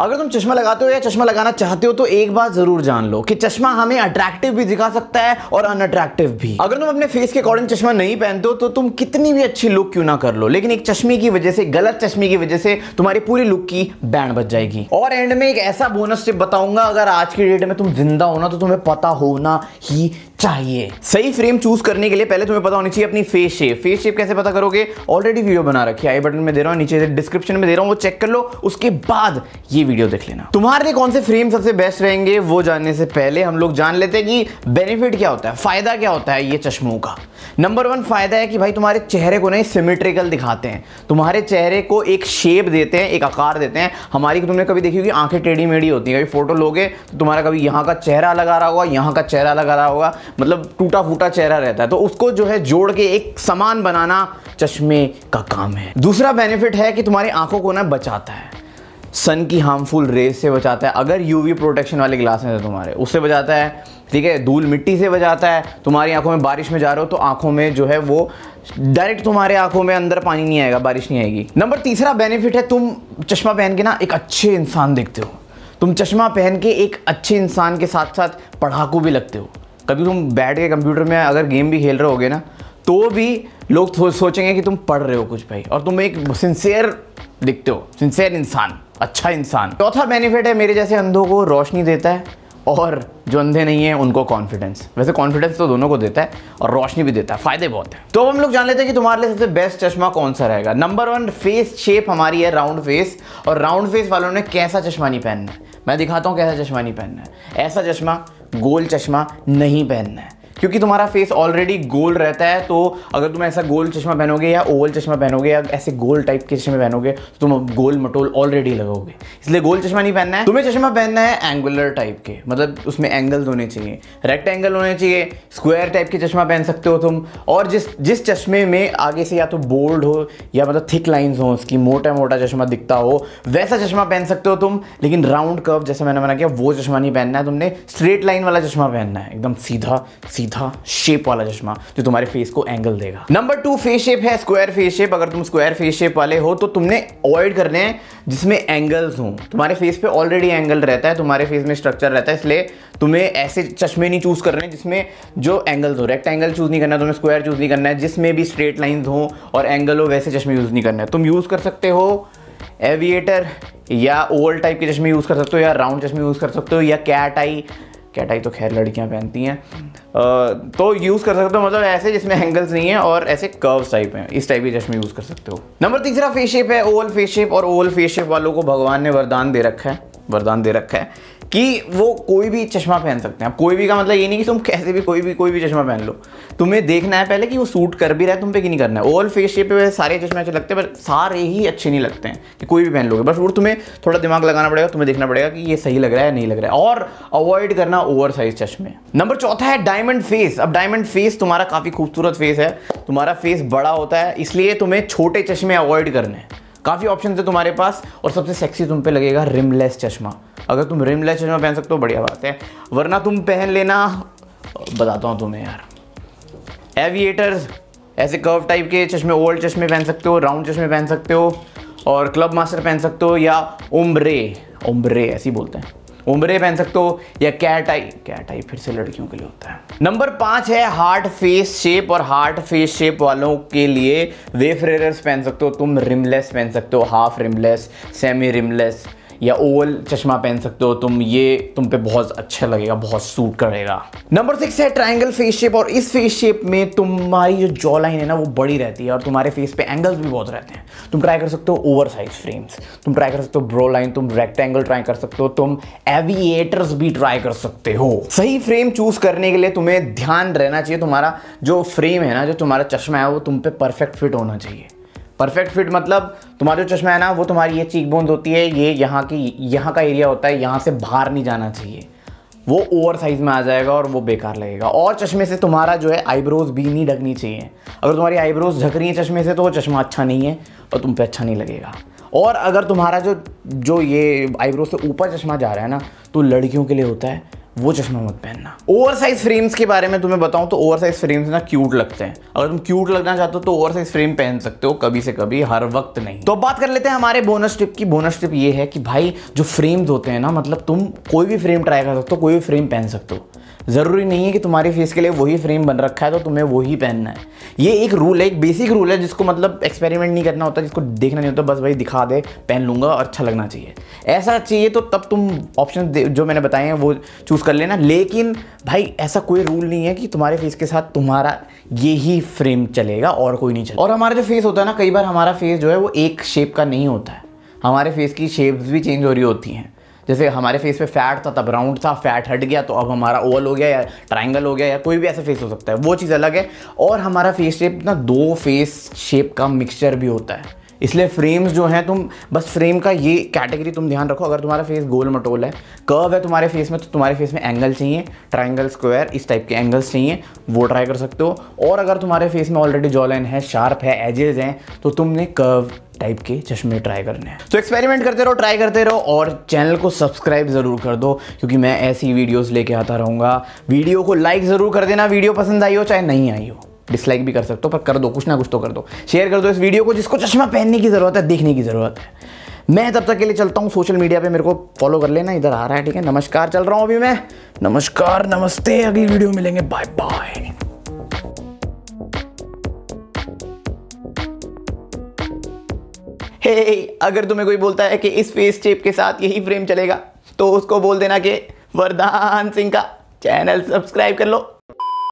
अगर तुम चश्मा लगाते हो या चश्मा लगाना चाहते हो तो एक बात जरूर जान लो कि चश्मा हमें अट्रैक्टिव भी दिखा सकता है और अनअट्रैक्टिव भी अगर तुम अपने फेस के अकॉर्डिंग चश्मा नहीं पहनते हो तो तुम कितनी भी अच्छी लुक क्यों ना कर लो लेकिन एक चश्मे की वजह से गलत चश्मे की वजह से तुम्हारी पूरी लुक की बैंड बच जाएगी और एंड में एक ऐसा बोनस टिप बताऊंगा अगर आज की डेट में तुम जिंदा होना तो तुम्हें पता होना ही चाहिए सही फ्रेम चूज करने के लिए पहले तुम्हें पता होनी चाहिए अपनी फेस शेप फेस शेप कैसे पता करोगे ऑलरेडी वीडियो बना रखी आई बटन में दे रहा हूं नीचे डिस्क्रिप्शन में दे रहा हूं वो चेक कर लो उसके बाद ये वीडियो देख लेना तुम्हारे लिए कौन से फ्रेम सबसे बेस्ट रहेंगे वो जानने से पहले हम लोग जान लेते हैं कि बेनिफिट क्या होता है फायदा क्या होता है ये चश्मों का नंबर वन फायदा है कि भाई तुम्हारे चेहरे को नहीं सिमेट्रिकल दिखाते हैं तुम्हारे चेहरे को एक शेप देते हैं एक आकार देते हैं हमारी तुमने कभी देखी होगी आंखें टेढ़ी मेढ़ी होती है कभी फोटो लोगे तो तुम्हारा कभी यहाँ का चेहरा लगा रहा होगा यहाँ का चेहरा लगा रहा होगा मतलब टूटा फूटा चेहरा रहता है तो उसको जो है जोड़ के एक समान बनाना चश्मे का काम है दूसरा बेनिफिट है कि तुम्हारी आंखों को ना बचाता है सन की हार्मफुल रेज से बचाता है अगर यूवी प्रोटेक्शन वाले ग्लास हैं तुम्हारे उससे बचाता है ठीक है धूल मिट्टी से बचाता है तुम्हारी आंखों में बारिश में जा रहे हो तो आंखों में जो है वो डायरेक्ट तुम्हारे आंखों में अंदर पानी नहीं आएगा बारिश नहीं आएगी नंबर तीसरा बेनिफिट है तुम चश्मा पहन के ना एक अच्छे इंसान देखते हो तुम चश्मा पहन के एक अच्छे इंसान के साथ साथ पढ़ाकू भी लगते हो कभी तुम बैठ के कंप्यूटर में अगर गेम भी खेल रहे होगे ना तो भी लोग सोचेंगे कि तुम पढ़ रहे हो कुछ भाई और तुम एक सिंसेयर दिखते हो सिंसेयर इंसान अच्छा इंसान चौथा बेनिफिट है मेरे जैसे अंधों को रोशनी देता है और जो अंधे नहीं है उनको कॉन्फिडेंस वैसे कॉन्फिडेंस तो दोनों को देता है और रोशनी भी देता है फायदे बहुत है तो हम लोग जान लेते हैं कि तुम्हारे लिए सबसे बेस्ट चश्मा कौन सा रहेगा नंबर वन फेस शेप हमारी है राउंड फेस और राउंड फेस वालों ने कैसा चश्मा नहीं पहनना है मैं दिखाता हूँ कैसा चश्मा नहीं पहनना है ऐसा चश्मा गोल चश्मा नहीं पहनना है क्योंकि तुम्हारा फेस ऑलरेडी गोल रहता है तो अगर तुम ऐसा गोल चश्मा पहनोगे या ओवल चश्मा पहनोगे या ऐसे गोल टाइप के चश्मे पहनोगे तो तुम गोल मटोल ऑलरेडी लगाओगे इसलिए गोल चश्मा नहीं पहनना है तुम्हें चश्मा पहनना है एंगुलर टाइप के मतलब उसमें एंगल्स होने चाहिए रेक्ट होने चाहिए स्क्वायर टाइप के चश्मा पहन सकते हो तुम और जिस जिस चश्मे में आगे से या तो बोल्ड हो या मतलब थिक लाइन हो उसकी मोटा मोटा चश्मा दिखता हो वैसा चश्मा पहन सकते हो तुम लेकिन राउंड कर्व जैसे मैंने मना किया वो चश्मा नहीं पहनना है तुमने स्ट्रेट लाइन वाला चश्मा पहनना है एकदम सीधा सीधा सीधा शेप वाला चश्मा जो तुम्हारे फेस को एंगल देगा नंबर टू फेस शेप है स्क्वायर फेस शेप अगर तुम स्क्वायर फेस शेप वाले हो तो तुमने अवॉइड करने हैं जिसमें एंगल्स हों तुम्हारे फेस पे ऑलरेडी एंगल रहता है तुम्हारे फेस में स्ट्रक्चर रहता है इसलिए तुम्हें ऐसे चश्मे नहीं चूज़ करने जिसमें जो एंगल्स हो रेक्ट एंगल चूज़ नहीं करना तुम्हें स्क्वायर चूज़ नहीं करना है जिसमें भी स्ट्रेट लाइन हो और एंगल हो वैसे चश्मे यूज़ नहीं करना है तुम यूज़ कर सकते हो एविएटर या ओवल टाइप के चश्मे यूज़ कर सकते हो या राउंड चश्मे यूज़ कर सकते हो या कैट आई कैटाई तो खैर लड़कियाँ पहनती हैं तो यूज़ कर सकते हो मतलब ऐसे जिसमें एंगल्स नहीं है और ऐसे कर्व्स टाइप हैं इस टाइप के चश्मे यूज़ कर सकते हो नंबर तीसरा फेस शेप है ओवल फेस शेप और ओवल फेस शेप वालों को भगवान ने वरदान दे रखा है वरदान दे रखा है कि वो कोई भी चश्मा पहन सकते हैं अब कोई भी का मतलब ये नहीं कि तुम कैसे भी कोई भी कोई भी चश्मा पहन लो तुम्हें देखना है पहले कि वो सूट कर भी रहा है तुम पे कि नहीं करना है ओवल फेस शेप पे सारे चश्मे अच्छे लगते हैं पर सारे ही अच्छे नहीं लगते हैं कि कोई भी पहन लोगे बस वो तुम्हें थोड़ा दिमाग लगाना पड़ेगा तुम्हें देखना पड़ेगा कि ये सही लग रहा है नहीं लग रहा है और अवॉइड करना ओवर साइज चश्मे नंबर चौथा है डायमंड फेस अब डायमंड फेस तुम्हारा काफ़ी खूबसूरत फेस है तुम्हारा फेस बड़ा होता है इसलिए तुम्हें छोटे चश्मे अवॉइड करने हैं काफ़ी ऑप्शन है तुम्हारे पास और सबसे सेक्सी तुम पे लगेगा रिमलेस चश्मा अगर तुम रिमलेस चश्मा पहन सकते हो बढ़िया बात है वरना तुम पहन लेना बताता हूँ तुम्हें यार एविएटर्स ऐसे कर्व टाइप के चश्मे ओल्ड चश्मे पहन सकते हो राउंड चश्मे पहन सकते हो और क्लब मास्टर पहन सकते हो या उम्रे उम्रे ऐसी बोलते हैं उमरे पहन सकते हो या कैट आई कैट आई फिर से लड़कियों के लिए होता है नंबर पांच है हार्ट फेस शेप और हार्ट फेस शेप वालों के लिए वेफ पहन सकते हो तुम रिमलेस पहन सकते हो हाफ रिमलेस सेमी रिमलेस या ओवल चश्मा पहन सकते हो तुम ये तुम पे बहुत अच्छा लगेगा बहुत सूट करेगा नंबर सिक्स है ट्राइंगल फेस शेप और इस फेस शेप में तुम्हारी जो जॉ लाइन है ना वो बड़ी रहती है और तुम्हारे फेस पे एंगल्स भी बहुत रहते हैं तुम ट्राई कर सकते हो ओवर साइज फ्रेम्स तुम ट्राई कर सकते हो ब्रो लाइन तुम रेक्टेंगल ट्राई कर सकते हो तुम एविएटर्स भी ट्राई कर सकते हो सही फ्रेम चूज करने के लिए तुम्हें ध्यान रहना चाहिए तुम्हारा जो फ्रेम है ना जो तुम्हारा चश्मा है वो तुम पे परफेक्ट फिट होना चाहिए परफेक्ट फिट मतलब तुम्हारा जो चश्मा है ना वो तुम्हारी ये चीक बोन्स होती है ये यहाँ की यहाँ का एरिया होता है यहाँ से बाहर नहीं जाना चाहिए वो ओवर साइज में आ जाएगा और वो बेकार लगेगा और चश्मे से तुम्हारा जो है आईब्रोज भी नहीं ढकनी चाहिए अगर तुम्हारी आईब्रोज ढक रही है चश्मे से तो वो चश्मा अच्छा नहीं है और तुम पे अच्छा नहीं लगेगा और अगर तुम्हारा जो जो ये आईब्रोज से ऊपर चश्मा जा रहा है ना तो लड़कियों के लिए होता है वो चश्मा मत पहनना ओवर साइज फ्रेम्स के बारे में तुम्हें बताऊं तो ओवर साइज फ्रेम्स ना क्यूट लगते हैं अगर तुम क्यूट लगना चाहते हो तो ओवर साइज फ्रेम पहन सकते हो कभी से कभी हर वक्त नहीं तो बात कर लेते हैं हमारे बोनस टिप की बोनस टिप ये है कि भाई जो फ्रेम्स होते हैं ना मतलब तुम कोई भी फ्रेम ट्राई कर सकते हो कोई भी फ्रेम पहन सकते हो ज़रूरी नहीं है कि तुम्हारे फेस के लिए वही फ्रेम बन रखा है तो तुम्हें वही पहनना है ये एक रूल है एक बेसिक रूल है जिसको मतलब एक्सपेरिमेंट नहीं करना होता जिसको देखना नहीं होता बस भाई दिखा दे पहन लूँगा और अच्छा लगना चाहिए ऐसा चाहिए तो तब तुम ऑप्शन जो मैंने बताए हैं वो चूज़ कर लेना लेकिन भाई ऐसा कोई रूल नहीं है कि तुम्हारे फेस के साथ तुम्हारा ये ही फ्रेम चलेगा और कोई नहीं चलेगा और हमारा जो फेस होता है ना कई बार हमारा फेस जो है वो एक शेप का नहीं होता है हमारे फेस की शेप्स भी चेंज हो रही होती हैं जैसे हमारे फेस पे फैट था तब राउंड था फैट हट गया तो अब हमारा ओवल हो गया या ट्राइंगल हो गया या कोई भी ऐसा फेस हो सकता है वो चीज़ अलग है और हमारा फेस शेप ना दो फेस शेप का मिक्सचर भी होता है इसलिए फ्रेम्स जो हैं तुम बस फ्रेम का ये कैटेगरी तुम ध्यान रखो अगर तुम्हारा फेस गोल मटोल है कर्व है तुम्हारे फेस में तो तुम्हारे फेस में एंगल चाहिए ट्राइंगल स्क्वायर इस टाइप के एंगल्स चाहिए वो ट्राई कर सकते हो और अगर तुम्हारे फेस में ऑलरेडी जॉलाइन है शार्प है एजेज हैं तो तुमने कर्व टाइप के चश्मे ट्राई करने हैं तो एक्सपेरिमेंट करते रहो ट्राई करते रहो और चैनल को सब्सक्राइब ज़रूर कर दो क्योंकि मैं ऐसी वीडियोस लेके आता रहूँगा वीडियो को लाइक ज़रूर कर देना वीडियो पसंद आई हो चाहे नहीं आई हो डिसलाइक भी कर सकते हो पर कर दो कुछ ना कुछ तो कर दो शेयर कर दो इस वीडियो को जिसको चश्मा पहनने की ज़रूरत है देखने की ज़रूरत है मैं तब तक के लिए चलता हूँ सोशल मीडिया पे मेरे को फॉलो कर लेना इधर आ रहा है ठीक है नमस्कार चल रहा हूँ अभी मैं नमस्कार नमस्ते अगली वीडियो मिलेंगे बाय बाय हे hey, अगर तुम्हें कोई बोलता है कि इस फेस शेप के साथ यही फ्रेम चलेगा तो उसको बोल देना कि वरदान सिंह का चैनल सब्सक्राइब कर लो